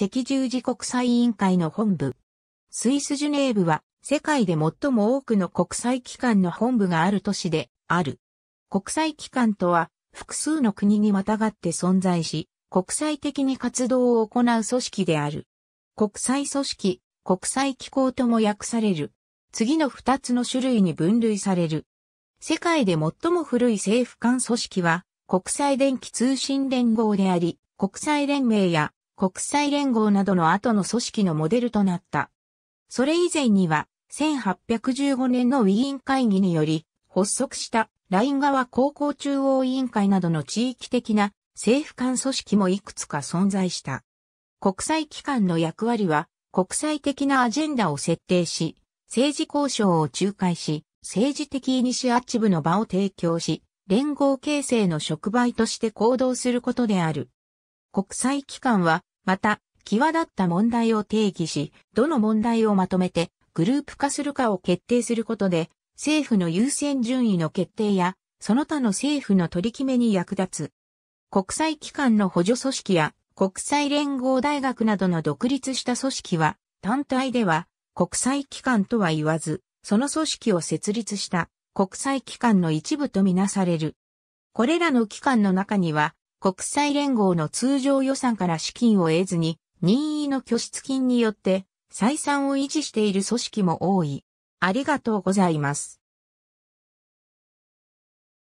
赤十字国際委員会の本部。スイスジュネーブは世界で最も多くの国際機関の本部がある都市である。国際機関とは複数の国にまたがって存在し、国際的に活動を行う組織である。国際組織、国際機構とも訳される。次の二つの種類に分類される。世界で最も古い政府間組織は国際電気通信連合であり、国際連盟や国際連合などの後の組織のモデルとなった。それ以前には、1815年のウィーン会議により発足したライン川高校中央委員会などの地域的な政府間組織もいくつか存在した。国際機関の役割は国際的なアジェンダを設定し、政治交渉を仲介し、政治的イニシアチブの場を提供し、連合形成の触媒として行動することである。国際機関はまた、際立った問題を定義し、どの問題をまとめてグループ化するかを決定することで、政府の優先順位の決定や、その他の政府の取り決めに役立つ。国際機関の補助組織や国際連合大学などの独立した組織は、単体では国際機関とは言わず、その組織を設立した国際機関の一部とみなされる。これらの機関の中には、国際連合の通常予算から資金を得ずに、任意の拠出金によって、採算を維持している組織も多い。ありがとうございます。